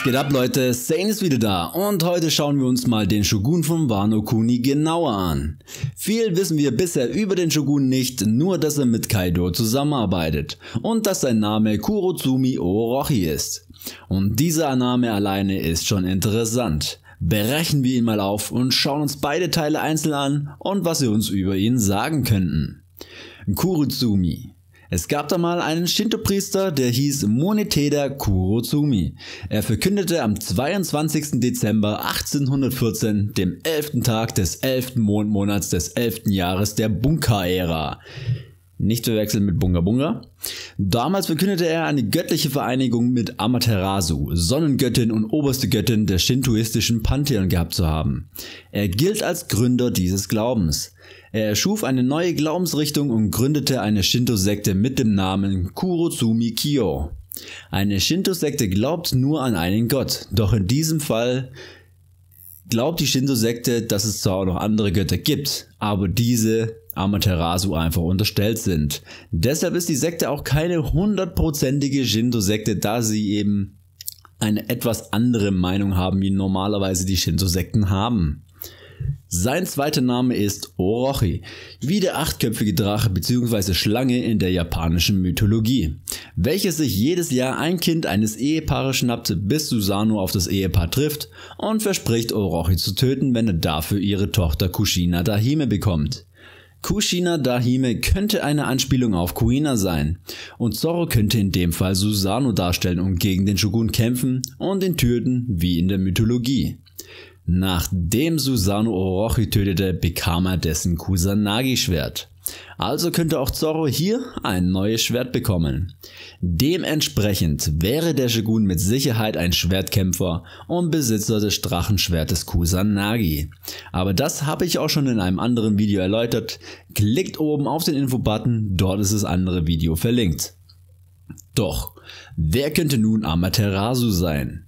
Was geht ab Leute, Sane ist wieder da und heute schauen wir uns mal den Shogun von Wano Kuni genauer an. Viel wissen wir bisher über den Shogun nicht, nur dass er mit Kaido zusammenarbeitet und dass sein Name Kurozumi Orochi ist. Und dieser Name alleine ist schon interessant. Berechnen wir ihn mal auf und schauen uns beide Teile einzeln an und was wir uns über ihn sagen könnten. Kurozumi es gab da mal einen Shinto-Priester, der hieß Moneteda Kurozumi. Er verkündete am 22. Dezember 1814, dem 11. Tag des 11. Mondmonats des 11. Jahres der Bunka-Ära. Nicht zu verwechseln mit Bunga Bunga. Damals verkündete er eine göttliche Vereinigung mit Amaterasu, Sonnengöttin und oberste Göttin der shintoistischen Pantheon gehabt zu haben. Er gilt als Gründer dieses Glaubens. Er erschuf eine neue Glaubensrichtung und gründete eine Shinto-Sekte mit dem Namen Kurozumi Kyo. Eine Shinto-Sekte glaubt nur an einen Gott, doch in diesem Fall glaubt die Shinto-Sekte, dass es zwar auch noch andere Götter gibt, aber diese Amaterasu einfach unterstellt sind. Deshalb ist die Sekte auch keine hundertprozentige Shinto-Sekte, da sie eben eine etwas andere Meinung haben, wie normalerweise die Shinto-Sekten haben. Sein zweiter Name ist Orochi, wie der achtköpfige Drache bzw. Schlange in der japanischen Mythologie welches sich jedes Jahr ein Kind eines Ehepaares schnappt, bis Susano auf das Ehepaar trifft und verspricht Orochi zu töten, wenn er dafür ihre Tochter Kushina Dahime bekommt. Kushina Dahime könnte eine Anspielung auf Kuina sein und Zoro könnte in dem Fall Susano darstellen und gegen den Shogun kämpfen und ihn töten wie in der Mythologie. Nachdem Susano Orochi tötete, bekam er dessen Kusanagi-Schwert. Also könnte auch Zoro hier ein neues Schwert bekommen. Dementsprechend wäre der Shogun mit Sicherheit ein Schwertkämpfer und Besitzer des Drachenschwertes Kusanagi. Aber das habe ich auch schon in einem anderen Video erläutert. Klickt oben auf den Infobutton, dort ist das andere Video verlinkt. Doch, wer könnte nun Amaterasu sein?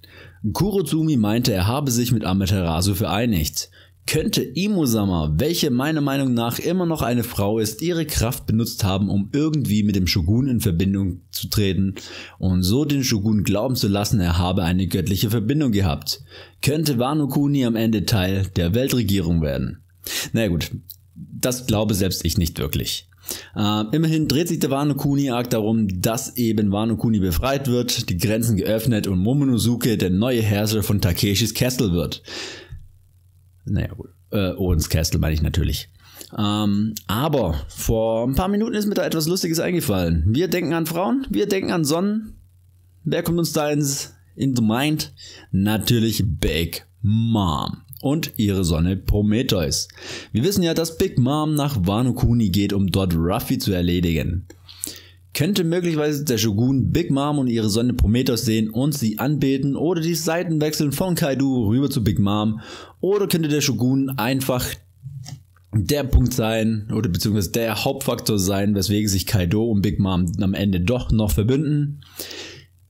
Kurozumi meinte, er habe sich mit Amaterasu vereinigt. Könnte Imosama, welche meiner Meinung nach immer noch eine Frau ist, ihre Kraft benutzt haben, um irgendwie mit dem Shogun in Verbindung zu treten und so den Shogun glauben zu lassen, er habe eine göttliche Verbindung gehabt? Könnte Wano Kuni am Ende Teil der Weltregierung werden? Na naja gut, das glaube selbst ich nicht wirklich. Uh, immerhin dreht sich der Wano Kuni-Arc darum, dass eben Wano Kuni befreit wird, die Grenzen geöffnet und Momonosuke der neue Herrscher von Takeshis Castle wird. Naja, äh, Odins Castle meine ich natürlich. Um, ähm, aber vor ein paar Minuten ist mir da etwas Lustiges eingefallen. Wir denken an Frauen, wir denken an Sonnen. Wer kommt uns da ins in the mind? Natürlich Big Mom und ihre Sonne Prometheus. Wir wissen ja, dass Big Mom nach Wano Kuni geht, um dort Ruffy zu erledigen. Könnte möglicherweise der Shogun Big Mom und ihre Sonne Prometheus sehen und sie anbeten oder die Seiten wechseln von Kaido rüber zu Big Mom oder könnte der Shogun einfach der Punkt sein oder beziehungsweise der Hauptfaktor sein, weswegen sich Kaido und Big Mom am Ende doch noch verbünden?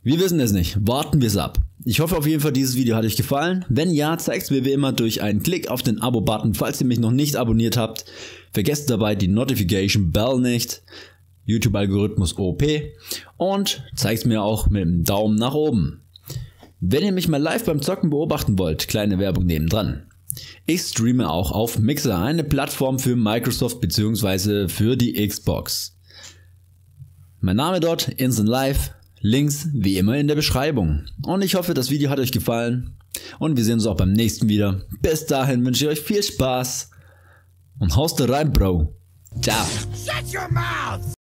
Wir wissen es nicht. Warten wir es ab. Ich hoffe auf jeden Fall, dieses Video hat euch gefallen. Wenn ja, zeigt es mir wie immer durch einen Klick auf den Abo-Button, falls ihr mich noch nicht abonniert habt. Vergesst dabei die Notification Bell nicht. YouTube-Algorithmus OP. Und zeigt es mir auch mit dem Daumen nach oben. Wenn ihr mich mal live beim Zocken beobachten wollt, kleine Werbung nebendran. Ich streame auch auf Mixer, eine Plattform für Microsoft bzw. für die Xbox. Mein Name dort, Instant Live. Links wie immer in der Beschreibung. Und ich hoffe, das Video hat euch gefallen und wir sehen uns auch beim nächsten wieder. Bis dahin wünsche ich euch viel Spaß und haust rein, Bro. Ciao. Shut your mouth.